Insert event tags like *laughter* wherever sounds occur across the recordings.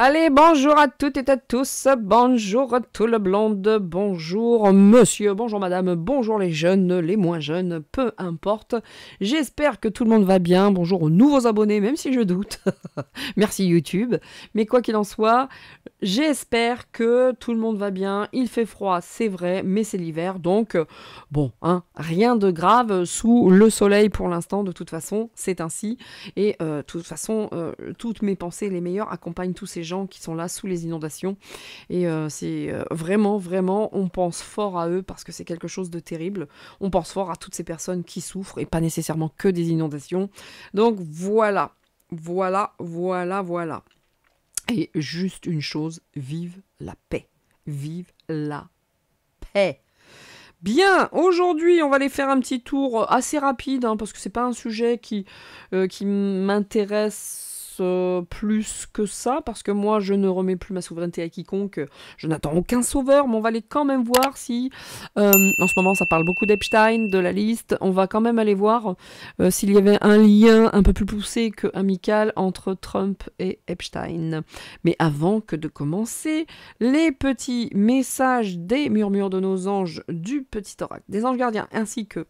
Allez, bonjour à toutes et à tous, bonjour à tout le blonde, bonjour monsieur, bonjour madame, bonjour les jeunes, les moins jeunes, peu importe. J'espère que tout le monde va bien, bonjour aux nouveaux abonnés, même si je doute. *laughs* Merci YouTube. Mais quoi qu'il en soit, j'espère que tout le monde va bien. Il fait froid, c'est vrai, mais c'est l'hiver, donc bon, hein, rien de grave sous le soleil pour l'instant, de toute façon, c'est ainsi. Et euh, de toute façon, euh, toutes mes pensées les meilleures accompagnent tous ces gens qui sont là sous les inondations. Et euh, c'est euh, vraiment, vraiment, on pense fort à eux parce que c'est quelque chose de terrible. On pense fort à toutes ces personnes qui souffrent et pas nécessairement que des inondations. Donc voilà, voilà, voilà, voilà. Et juste une chose, vive la paix. Vive la paix. Bien, aujourd'hui, on va aller faire un petit tour euh, assez rapide, hein, parce que c'est pas un sujet qui, qui m'intéresse euh, plus que ça, parce que moi, je ne remets plus ma souveraineté à quiconque. Je n'attends aucun sauveur, mais on va aller quand même voir si... Euh, en ce moment, ça parle beaucoup d'Epstein, de la liste. On va quand même aller voir euh, s'il y avait un lien un peu plus poussé que amical entre Trump et Epstein. Mais avant que de commencer, les petits messages des murmures de nos anges, du petit oracle, des anges gardiens, ainsi que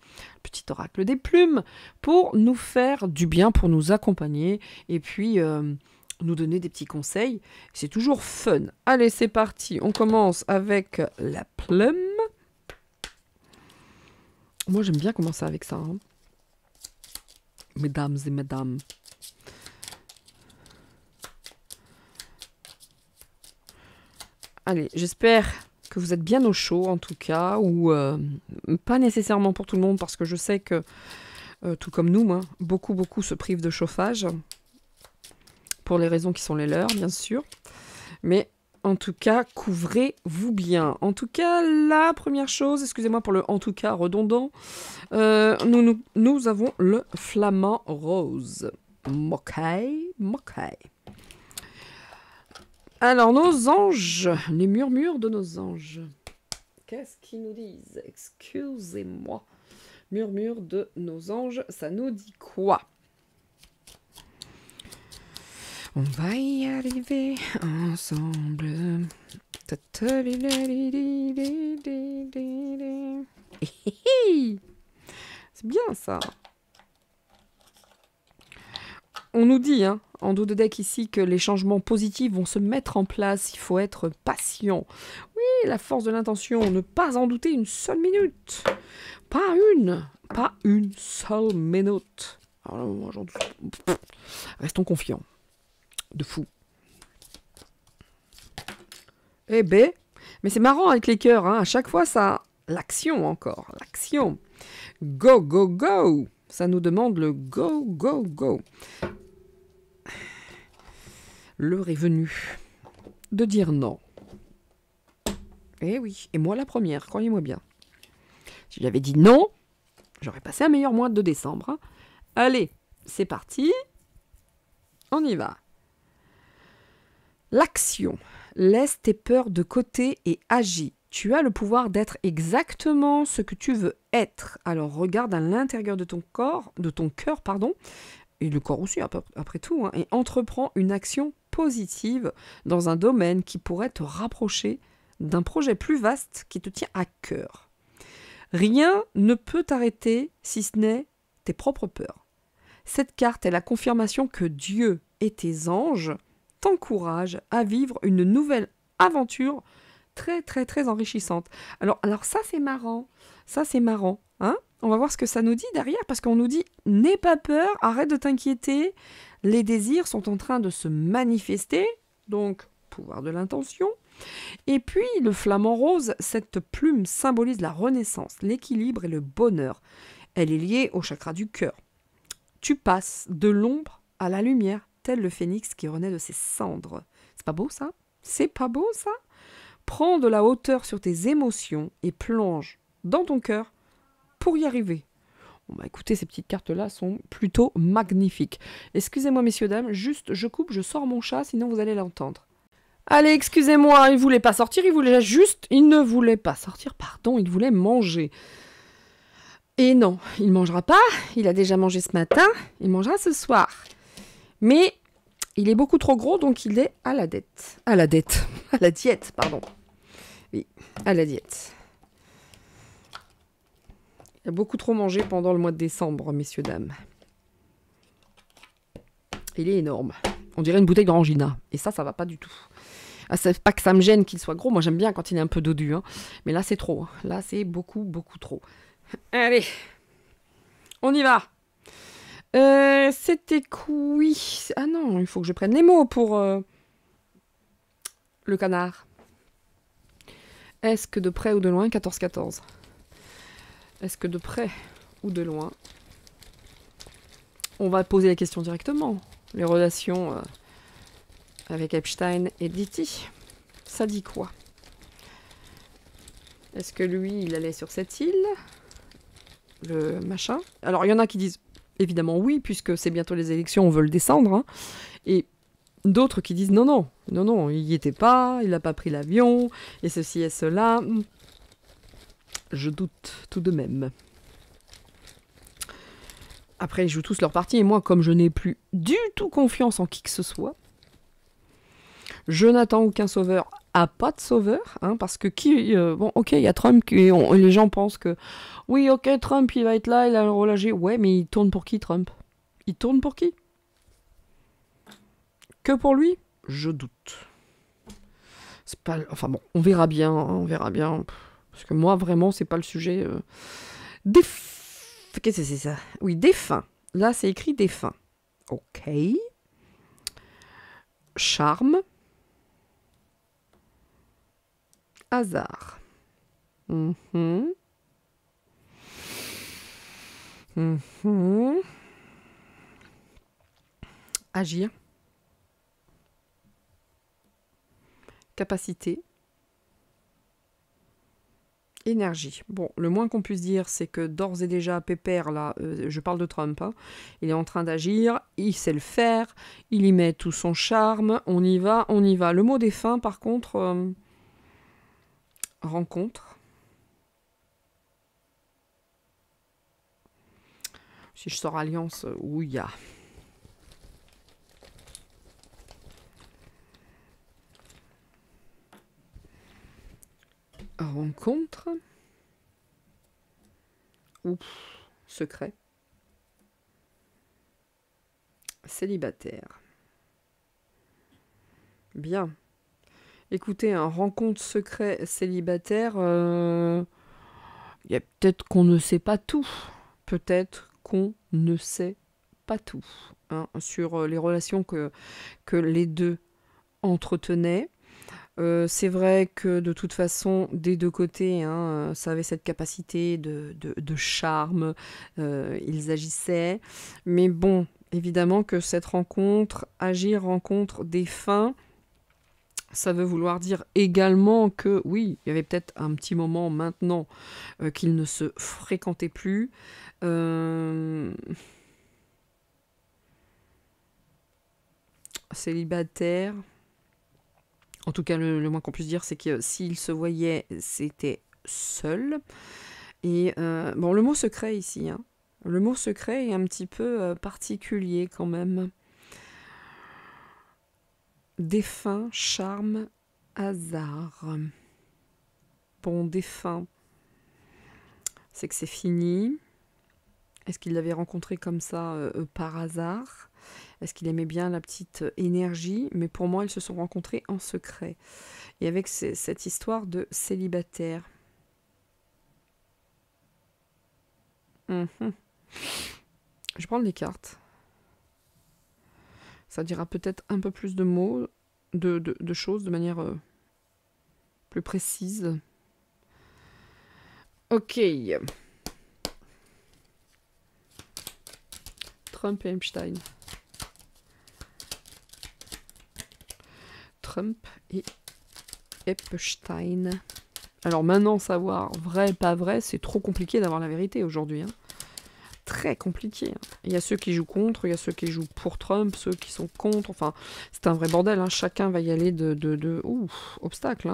petit oracle des plumes pour nous faire du bien, pour nous accompagner et puis euh, nous donner des petits conseils. C'est toujours fun. Allez, c'est parti. On commence avec la plume. Moi, j'aime bien commencer avec ça. Hein. Mesdames et mesdames. Allez, j'espère vous êtes bien au chaud en tout cas, ou euh, pas nécessairement pour tout le monde, parce que je sais que, euh, tout comme nous, hein, beaucoup, beaucoup se privent de chauffage, pour les raisons qui sont les leurs, bien sûr. Mais en tout cas, couvrez-vous bien. En tout cas, la première chose, excusez-moi pour le en tout cas redondant, euh, nous, nous, avons le flamand rose. Mokai, mokai. Alors, nos anges, les murmures de nos anges. Qu'est-ce qu'ils nous disent Excusez-moi. Murmures de nos anges, ça nous dit quoi On va y arriver ensemble. C'est bien ça. On nous dit, hein, en dos de deck ici, que les changements positifs vont se mettre en place. Il faut être patient. Oui, la force de l'intention, ne pas en douter une seule minute. Pas une, pas une seule minute. Alors Restons confiants. De fou. Eh b, ben, mais c'est marrant avec les cœurs, hein. à chaque fois ça... L'action encore, l'action. Go, go, go ça nous demande le go, go, go. L'heure est venue de dire non. Eh oui, et moi la première, croyez-moi bien. Si j'avais dit non, j'aurais passé un meilleur mois de décembre. Allez, c'est parti. On y va. L'action. Laisse tes peurs de côté et agis. Tu as le pouvoir d'être exactement ce que tu veux être. Alors regarde à l'intérieur de ton corps, de ton cœur, pardon, et le corps aussi après tout, hein, et entreprends une action positive dans un domaine qui pourrait te rapprocher d'un projet plus vaste qui te tient à cœur. Rien ne peut t'arrêter si ce n'est tes propres peurs. Cette carte est la confirmation que Dieu et tes anges t'encouragent à vivre une nouvelle aventure très très très enrichissante. Alors, alors ça c'est marrant, ça c'est marrant, hein On va voir ce que ça nous dit derrière, parce qu'on nous dit n'aie pas peur, arrête de t'inquiéter, les désirs sont en train de se manifester, donc pouvoir de l'intention. Et puis le flamant rose, cette plume symbolise la renaissance, l'équilibre et le bonheur. Elle est liée au chakra du cœur. Tu passes de l'ombre à la lumière, tel le phénix qui renaît de ses cendres. C'est pas beau ça C'est pas beau ça Prends de la hauteur sur tes émotions et plonge dans ton cœur pour y arriver. Bon bah, écoutez, ces petites cartes-là sont plutôt magnifiques. Excusez-moi messieurs, dames, juste je coupe, je sors mon chat, sinon vous allez l'entendre. Allez, excusez-moi, il voulait pas sortir, il voulait juste... Il ne voulait pas sortir, pardon, il voulait manger. Et non, il ne mangera pas, il a déjà mangé ce matin, il mangera ce soir. Mais il est beaucoup trop gros, donc il est à la dette. À la dette. *laughs* À la diète, pardon. Oui, à la diète. Il a beaucoup trop mangé pendant le mois de décembre, messieurs, dames. Il est énorme. On dirait une bouteille d'orangina. Et ça, ça va pas du tout. Ah, pas que ça me gêne qu'il soit gros. Moi, j'aime bien quand il est un peu dodu. Hein. Mais là, c'est trop. Là, c'est beaucoup, beaucoup trop. Allez, on y va. Euh, c'était couille. Ah non, il faut que je prenne les mots pour euh, le canard. Est-ce que de près ou de loin 14-14 Est-ce que de près ou de loin On va poser la question directement. Les relations euh, avec Epstein et Diti, ça dit quoi Est-ce que lui, il allait sur cette île Le machin Alors, il y en a qui disent évidemment oui, puisque c'est bientôt les élections, on veut le descendre. Hein. Et d'autres qui disent non, non, non, non, il n'y était pas, il n'a pas pris l'avion, et ceci et cela. Je doute tout de même. Après, ils jouent tous leur partie, et moi, comme je n'ai plus du tout confiance en qui que ce soit, je n'attends aucun sauveur à pas de sauveur, hein, parce que qui... Euh, bon, ok, il y a Trump, et, les gens pensent que... Oui, ok, Trump, il va être là, il a relâché. Ouais, mais il tourne pour qui, Trump Il tourne pour qui Que pour lui je doute. C'est pas... Enfin bon, on verra bien, hein, on verra bien. Parce que moi, vraiment, c'est pas le sujet. Euh, des... Qu'est-ce que c'est ça Oui, des fins. Là, c'est écrit des fins. Ok. Charme. Hasard. -hmm. Agir. capacité, énergie. Bon, le moins qu'on puisse dire, c'est que d'ores et déjà, Pépère, là, euh, je parle de Trump, hein, il est en train d'agir, il sait le faire, il y met tout son charme, on y va, on y va. Le mot des fins, par contre, euh, rencontre. Si je sors alliance, euh, ouïa. Rencontre. ou secret. Célibataire. Bien. Écoutez, un rencontre secret célibataire, il euh, y a peut-être qu'on ne sait pas tout. Peut-être qu'on ne sait pas tout hein, sur euh, les relations que, que les deux entretenaient. Euh, c'est vrai que de toute façon, des deux côtés, hein, euh, ça avait cette capacité de, charme, euh, ils agissaient. Mais bon, évidemment que cette rencontre, agir rencontre des fins, ça veut vouloir dire également que oui, il y avait peut-être un petit moment maintenant qu'ils ne se fréquentaient plus. Célibataire, en tout cas, le, moins qu'on puisse dire, c'est que euh, s'il se voyait, c'était seul. Et euh, bon, le mot secret ici, hein. le mot secret est un petit peu euh, particulier quand même. Défunt, charme, hasard. Bon, défunt, c'est que c'est fini. Est-ce qu'il l'avait rencontré comme ça par hasard est-ce qu'il aimait bien la petite euh, énergie Mais pour moi, ils se sont rencontrés en secret. Et avec cette histoire de célibataire. Mhm. Je Je prends les cartes. Ça dira peut-être un peu plus de mots, de, choses de manière euh, plus précise. Ok. Trump et Einstein. Trump et Epstein. Alors maintenant, savoir vrai, pas vrai, c'est trop compliqué d'avoir la vérité aujourd'hui. Hein. Très compliqué. Hein. Il y a ceux qui jouent contre, il y a ceux qui jouent pour Trump, ceux qui sont contre. Enfin, c'est un vrai bordel. Hein. Chacun va y aller de... de, de... obstacle.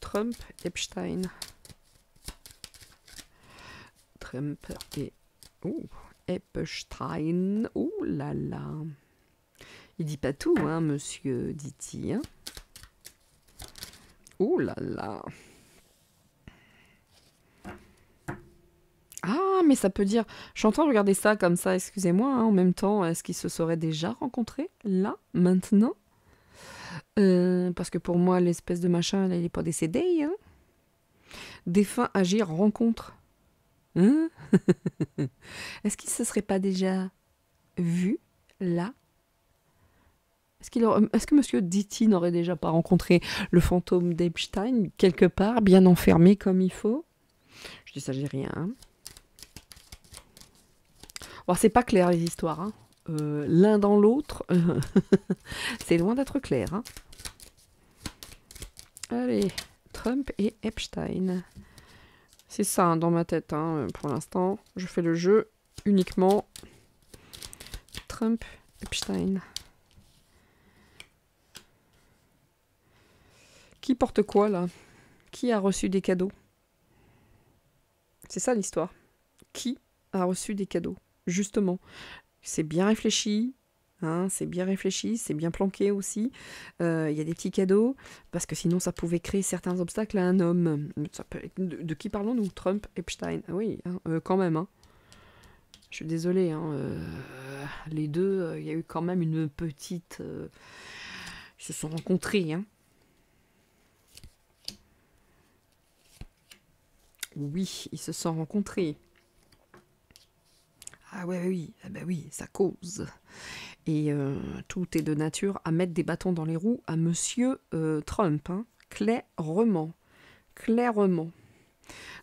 Trump, Epstein. Trump et... Ouh, Epstein. Ouh là là dit pas tout, hein, monsieur, dit-il. Oh là là. Ah, mais ça peut dire. J'entends regarder ça comme ça, excusez-moi, hein, en même temps, est-ce qu'ils se seraient déjà rencontrés là, maintenant euh, Parce que pour moi, l'espèce de machin, elle n'est pas décédée. Hein Défunt, agir, rencontre. Hein *laughs* est-ce qu'ils se seraient pas déjà vu là, est-ce que Monsieur Ditti n'aurait déjà pas rencontré le fantôme d'Epstein quelque part, bien enfermé comme il faut Je dis ça, j'ai rien. Hein. Bon, c'est pas clair les histoires. Hein. Euh, l'un dans l'autre, *laughs* c'est loin d'être clair. Hein. Allez, Trump et Epstein. C'est ça dans ma tête pour l'instant. Je fais le jeu uniquement Trump, Epstein. Qui porte quoi là Qui a reçu des cadeaux C'est ça l'histoire. Qui a reçu des cadeaux Justement, c'est bien réfléchi, Hein, c'est bien réfléchi, c'est bien planqué aussi. Euh, il y a des petits cadeaux, parce que sinon ça pouvait créer certains obstacles à un homme. de, qui parlons-nous Trump, Epstein ah Oui, hein, euh, quand même. Hein. Je suis désolée. Hein, euh, les deux, il y a eu quand même une petite... ils se sont rencontrés. Oui, ils se sont rencontrés. Ah ouais, oui, ah ben oui, ça cause. Et euh, tout est de nature à mettre des bâtons dans les roues à Monsieur euh, Trump, hein. clairement, clairement.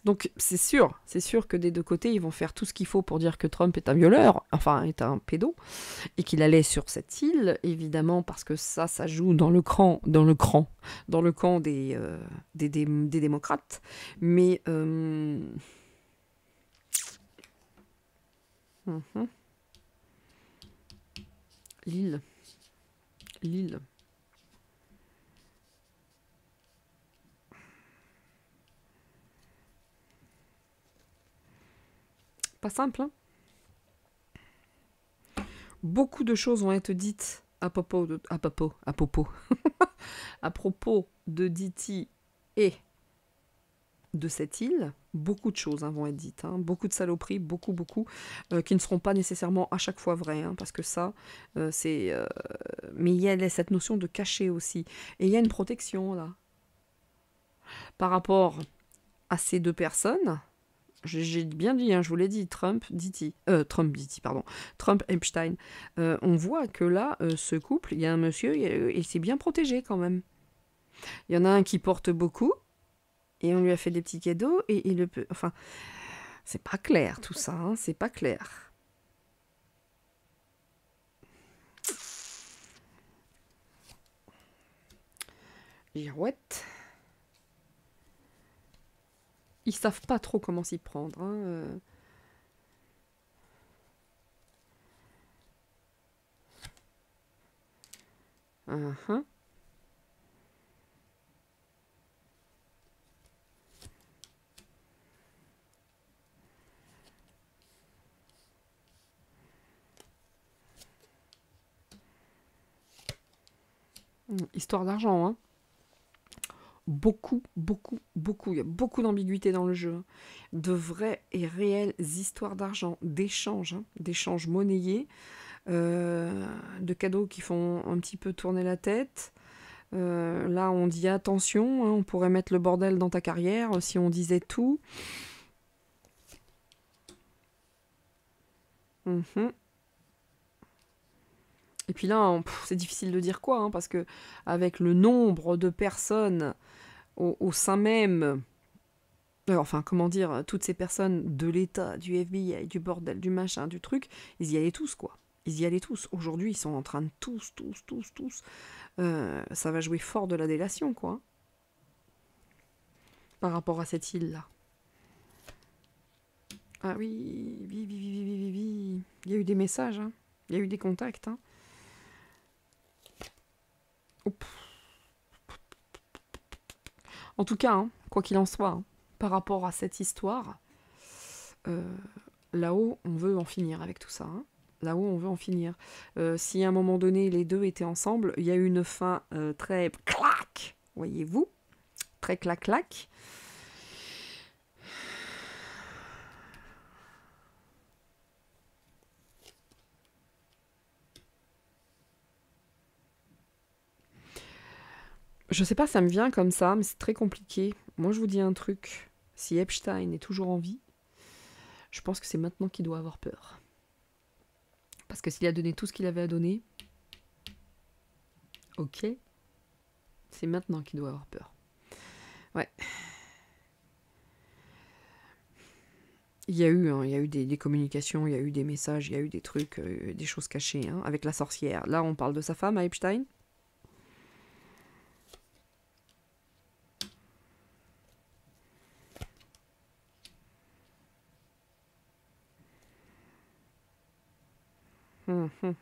Donc c'est sûr, c'est sûr que des deux côtés, ils vont faire tout ce qu'il faut pour dire que Trump est un violeur, enfin est un pédo, et qu'il allait sur cette île, évidemment, parce que ça, ça joue dans le cran, dans le cran, dans le camp des, euh, des, démocrates. Mais... Euh, mhm. L'île. L'île. Pas simple, hein. Beaucoup de choses vont être dites à propos de, à propos, à propos, *laughs* à propos de Diti et de cette île, beaucoup de choses hein, vont être dites, hein. beaucoup de saloperies, beaucoup, beaucoup, euh, qui ne seront pas nécessairement à chaque fois vraies, parce que ça, euh, c'est... Euh, mais il y a cette notion de cacher aussi, et il y a une protection là, par rapport à ces deux personnes, j'ai bien dit, hein, je vous l'ai dit, Trump, Diti, euh, Trump, Diti, pardon, Trump, Epstein, euh, on voit que là, euh, ce couple, il y a un monsieur, il s'est bien protégé quand même. Il y en a un qui porte beaucoup, et on lui a fait des petits cadeaux, et il le peut. Enfin, c'est pas clair tout ça, hein, c'est pas clair. Girouette ils savent pas trop comment s'y prendre. Hein, euh. uh-huh. hmm, Histoire d'argent, hein beaucoup, beaucoup, beaucoup. Il y a beaucoup d'ambiguïté dans le jeu. De vraies et réelles histoires d'argent, d'échanges, hein, d'échanges monnayés, euh, de cadeaux qui font un petit peu tourner la tête. Euh, là, on dit attention, hein, on pourrait mettre le bordel dans ta carrière euh, si on disait tout. Mhm. Et puis là, hein, c'est difficile de dire quoi, hein, parce que avec le nombre de personnes au, sein même, euh, enfin comment dire, toutes ces personnes de l'État, du FBI, du bordel, du machin, du truc, ils y allaient tous quoi. Ils y allaient tous. Aujourd'hui, ils sont en train de tous, tous, tous, tous. Euh, ça va jouer fort de la délation quoi. Hein, par rapport à cette île là. Ah oui, oui, oui, oui, oui, oui, oui. Il y a eu des messages, hein. il y a eu des contacts. Hein. En tout cas, hein, quoi qu'il en soit, hein, par rapport à cette histoire, euh, là-haut, on veut en finir avec tout ça. Hein. Là-haut, on veut en finir. Euh, si à un moment donné, les deux étaient ensemble, il y a eu une fin euh, très clac, voyez-vous, très clac-clac. Je sais pas, ça me vient comme ça, mais c'est très compliqué. Moi, je vous dis un truc. Si Epstein est toujours en vie, je pense que c'est maintenant qu'il doit avoir peur. Parce que s'il a donné tout ce qu'il avait à donner, ok, c'est maintenant qu'il doit avoir peur. Ouais. Il y a eu, hein, il eu des, communications, il y a eu des messages, il y a eu des trucs, euh, des choses cachées hein, avec la sorcière. Là, on parle de sa femme à Epstein. Mhm.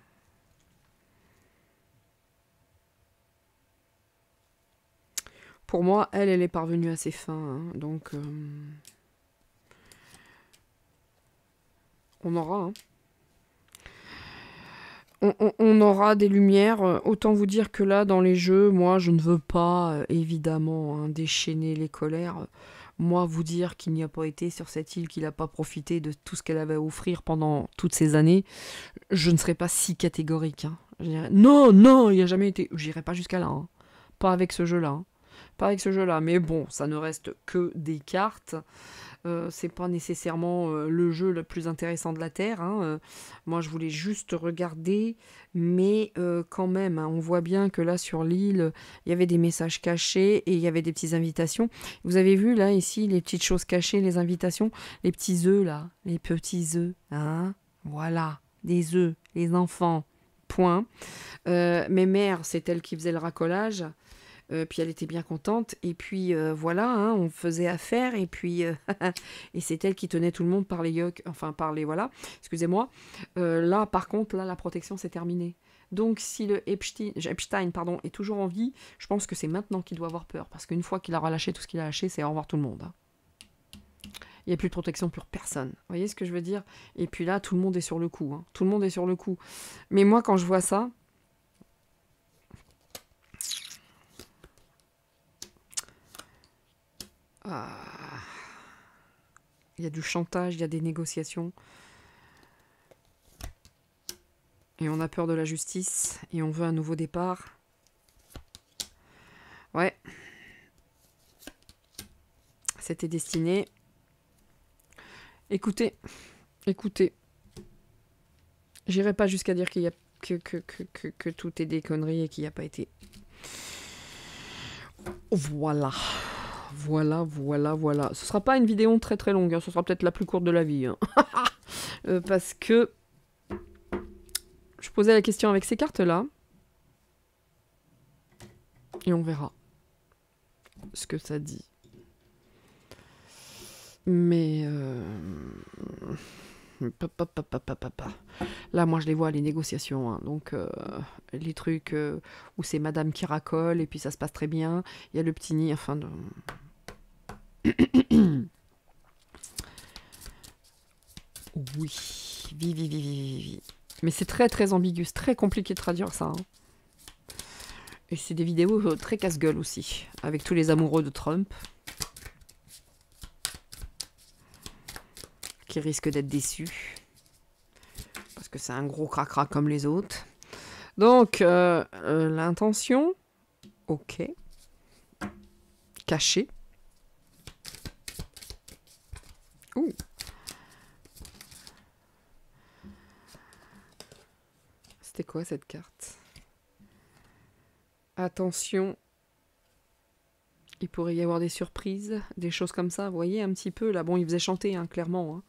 Pour moi, elle, elle est parvenue à ses fins. Hein, donc, euh, on aura. Hein. On, aura des lumières. Euh, autant vous dire que là, dans les jeux, moi, je ne veux pas, euh, évidemment, hein, déchaîner les colères moi, vous dire qu'il n'y a pas été sur cette île, qu'il n'a pas profité de tout ce qu'elle avait à offrir pendant toutes ces années, je ne serais pas si catégorique. Hein. non, non, il n'y a jamais été. J'irai pas jusqu'à là. Hein. Pas avec ce jeu-là. Hein. Pas avec ce jeu-là. Mais bon, ça ne reste que des cartes. Ce euh, c'est pas nécessairement euh, le jeu le plus intéressant de la Terre. Hein, euh. moi, je voulais juste regarder, mais quand même, hein, on voit bien que là, sur l'île, il y avait des messages cachés et il y avait des petites invitations. Vous avez vu, là, ici, les petites choses cachées, les invitations, les petits œufs, là, les petits œufs. Hein. voilà, des œufs, les enfants, point. Mes mères, c'est elle qui faisait le racolage. Euh, puis elle était bien contente. Et puis euh, voilà, hein, on faisait affaire. Et puis euh, *laughs* et c'est elle qui tenait tout le monde par les yok enfin par les voilà. Excusez-moi. là, par contre, là, la protection s'est terminée. Donc si le Epstein, pardon, est toujours en vie, je pense que c'est maintenant qu'il doit avoir peur. Parce qu'une fois qu'il a relâché tout ce qu'il a lâché, c'est au revoir tout le monde. Hein. Il n'y a plus de protection pour personne. Vous voyez ce que je veux dire Et puis là, tout le monde est sur le coup. Hein. Tout le monde est sur le coup. Mais moi, quand je vois ça, Ah. Il y a du chantage, il y a des négociations. Et on a peur de la justice. Et on veut un nouveau départ. Ouais. C'était destiné. Écoutez. Écoutez. J'irai pas jusqu'à dire qu'il y a que, que, que, que, tout est des conneries et qu'il n'y a pas été. Voilà. Voilà, voilà, voilà. Ce sera pas une vidéo très très longue, hein. ce sera peut-être la plus courte de la vie. Hein. *laughs* Euh, parce que je posais la question avec ces cartes-là. Et on verra ce que ça dit. Mais... Euh, Là, moi, je les vois, les négociations. Hein. Donc, euh, les trucs euh, où c'est madame qui racole et puis ça se passe très bien. Il y a le petit nid, enfin. De... *coughs* oui. Vi, vi, Mais c'est très, très ambigu. C'est très compliqué de traduire ça. Hein. Et c'est des vidéos euh, très casse-gueule aussi. Avec tous les amoureux de Trump. risque d'être déçu. Parce que c'est un gros cracra comme les autres. Donc, euh, euh, l'intention, ok. Caché. Ouh. C'était quoi cette carte Attention, il pourrait y avoir des surprises, des choses comme ça, vous voyez un petit peu, là bon il faisait chanter hein, clairement. Hein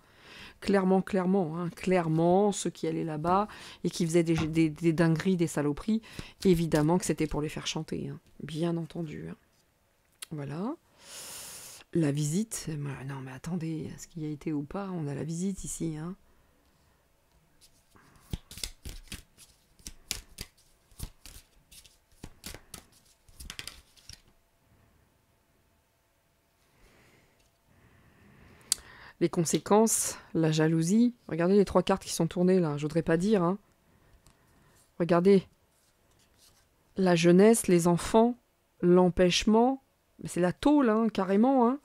clairement, clairement, hein, clairement, ceux qui allaient là-bas et qui faisaient des, des, dingueries, des saloperies, évidemment que c'était pour les faire chanter, hein, bien entendu. Hein. Voilà. La visite, non mais attendez, ce qu'il y a été ou pas, on a la visite ici, hein. les conséquences, la jalousie. Regardez les trois cartes qui sont tournées là, je voudrais pas dire. Hein. Regardez, la jeunesse, les enfants, l'empêchement, c'est la tôle hein, carrément. Hein.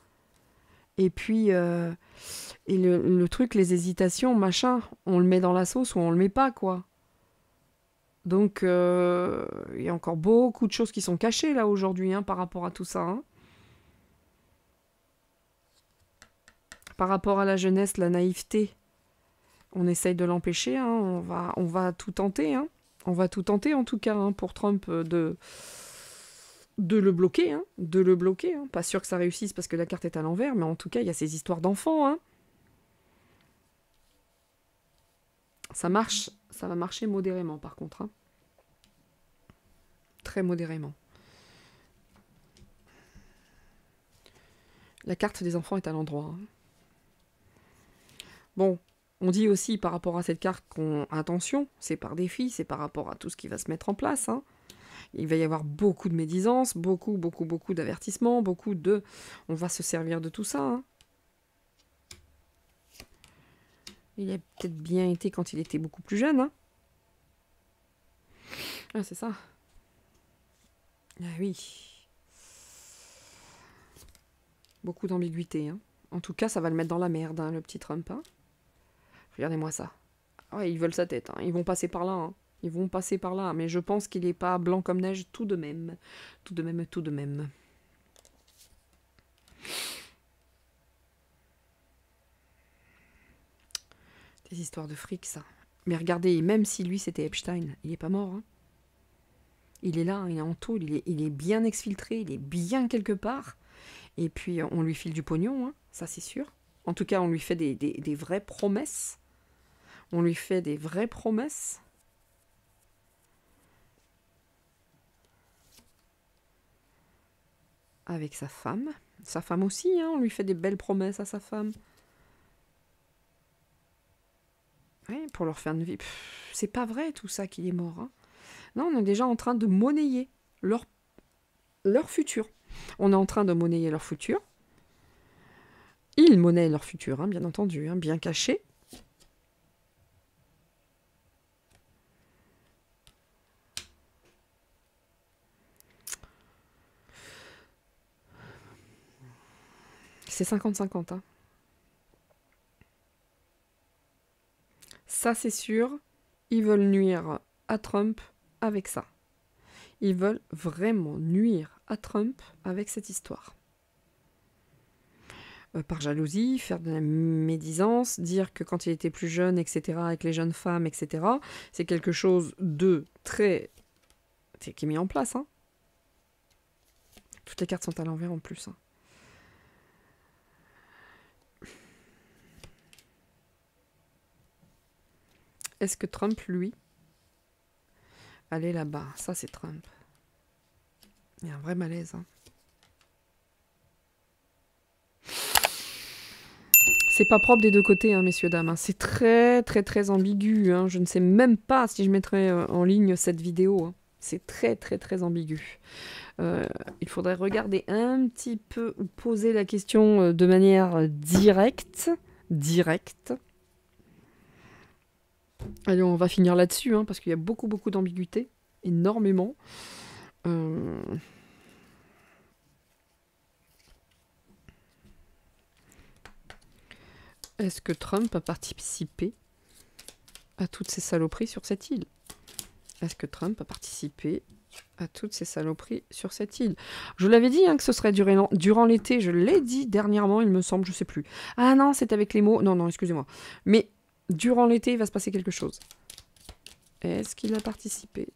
Et puis, euh, et le, truc, les hésitations, machin, on le met dans la sauce ou on le met pas quoi. Donc, euh, il y a encore beaucoup de choses qui sont cachées là aujourd'hui hein, par rapport à tout ça. Par rapport à la jeunesse, la naïveté, on essaye de l'empêcher, hein. on, va, on va tout tenter, hein. on va tout tenter en tout cas hein, pour Trump euh, de, de le bloquer, de le bloquer. Pas sûr que ça réussisse parce que la carte est à l'envers, mais en tout cas il y a ces histoires d'enfants. Ça marche, ça va marcher modérément par contre. Très modérément. La carte des enfants est à l'endroit. Bon, on dit aussi par rapport à cette carte qu'on attention, c'est par défi, c'est par rapport à tout ce qui va se mettre en place. Hein. Il va y avoir beaucoup de médisance, beaucoup, beaucoup, beaucoup d'avertissements, beaucoup de... On va se servir de tout ça. Hein il a peut-être bien été quand il était beaucoup plus jeune. Hein. Ah, c'est ça. Ah oui. Beaucoup d'ambiguïté. En tout cas, ça va le mettre dans la merde, le petit Trump. Regardez-moi ça. Ouais, ils veulent sa tête, hein. ils vont passer par là. Hein. Ils vont passer par là, mais je pense qu'il n'est pas blanc comme neige tout de même. Tout de même, tout de même. Des histoires de fric, ça. Mais regardez, même si lui c'était Epstein, il n'est pas mort. Hein. Il est là, il est en tout, il est, bien exfiltré, il est bien quelque part. Et puis on lui file du pognon, ça c'est sûr. En tout cas, on lui fait des vraies promesses. On lui fait des vraies promesses. Avec sa femme. Sa femme aussi, hein, on lui fait des belles promesses à sa femme. Oui, pour leur faire une vie. C'est pas vrai tout ça qu'il est mort. Hein. Non, on est déjà en train de monnayer leur, leur futur. On est en train de monnayer leur futur. Ils monnaient leur futur, hein, bien entendu, bien caché. C'est 50-50. Hein. Ça, c'est sûr. Ils veulent nuire à Trump avec ça. Ils veulent vraiment nuire à Trump avec cette histoire. Euh, par jalousie, faire de la médisance, dire que quand il était plus jeune, etc., avec les jeunes femmes, etc., c'est quelque chose de très... qui est mis en place. Hein. Toutes les cartes sont à l'envers en plus. Hein. Est-ce que Trump, lui, allait là-bas Ça, c'est Trump. Il y a un vrai malaise. Hein. C'est pas propre des deux côtés, hein, messieurs, dames. Hein. C'est très, très, très ambigu. Je ne sais même pas si je mettrai euh, en ligne cette vidéo. C'est très, très, très ambigu. Euh, il faudrait regarder un petit peu ou poser la question euh, de manière directe. Directe. Allez, on va finir là-dessus, hein, parce qu'il y a beaucoup, beaucoup d'ambiguïté, énormément. Euh, est-ce que Trump a participé à toutes ces saloperies sur cette île Est-ce que Trump a participé à toutes ces saloperies sur cette île. Je l'avais dit hein, que ce serait durant, durant l'été, je l'ai dit dernièrement, il me semble, je sais plus. Ah non, c'est avec les mots. Non, non, excusez-moi. Mais Durant l'été, il va se passer quelque chose. Est-ce qu'il a participé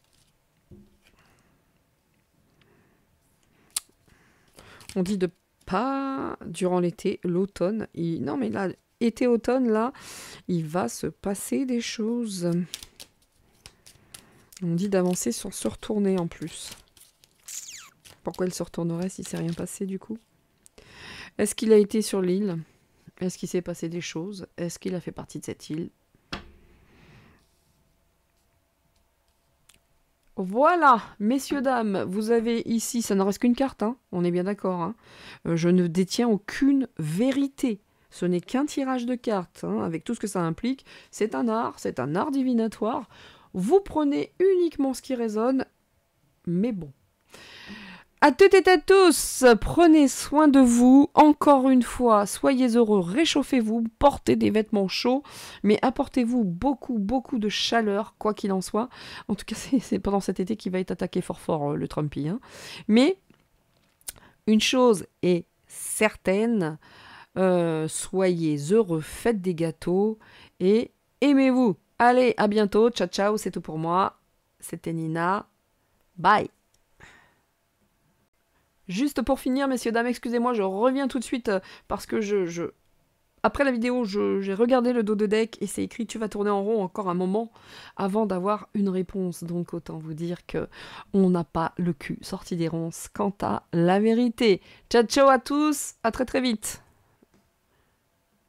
On dit de pas durant l'été, l'automne. Non, mais là, été-automne, là, il va se passer des choses. On dit d'avancer sans se retourner en plus. Pourquoi il se retournerait si s'est rien passé du coup Est-ce qu'il a été sur l'île est-ce qu'il s'est passé des choses Est-ce qu'il a fait partie de cette île Voilà, messieurs, dames, vous avez ici, ça ne reste qu'une carte, hein, on est bien d'accord. Hein. Euh, je ne détiens aucune vérité. Ce n'est qu'un tirage de cartes, hein, avec tout ce que ça implique. C'est un art, c'est un art divinatoire. Vous prenez uniquement ce qui résonne, mais bon. À toutes et à tous, prenez soin de vous. Encore une fois, soyez heureux, réchauffez-vous, portez des vêtements chauds, mais apportez-vous beaucoup, beaucoup de chaleur, quoi qu'il en soit. En tout cas, *laughs* c'est pendant cet été qu'il va être attaqué fort fort, euh, le Trumpy. Hein. Mais une chose est certaine, euh, soyez heureux, faites des gâteaux et aimez-vous. Allez, à bientôt, ciao ciao, c'est tout pour moi. C'était Nina. Bye Juste pour finir, messieurs, dames, excusez-moi, je reviens tout de suite euh, parce que je, Après la vidéo, j'ai regardé le dos de deck et c'est écrit tu vas tourner en rond encore un moment avant d'avoir une réponse. Donc autant vous dire que on n'a pas le cul sorti des ronces quant à la vérité. Ciao ciao à tous, à très très vite.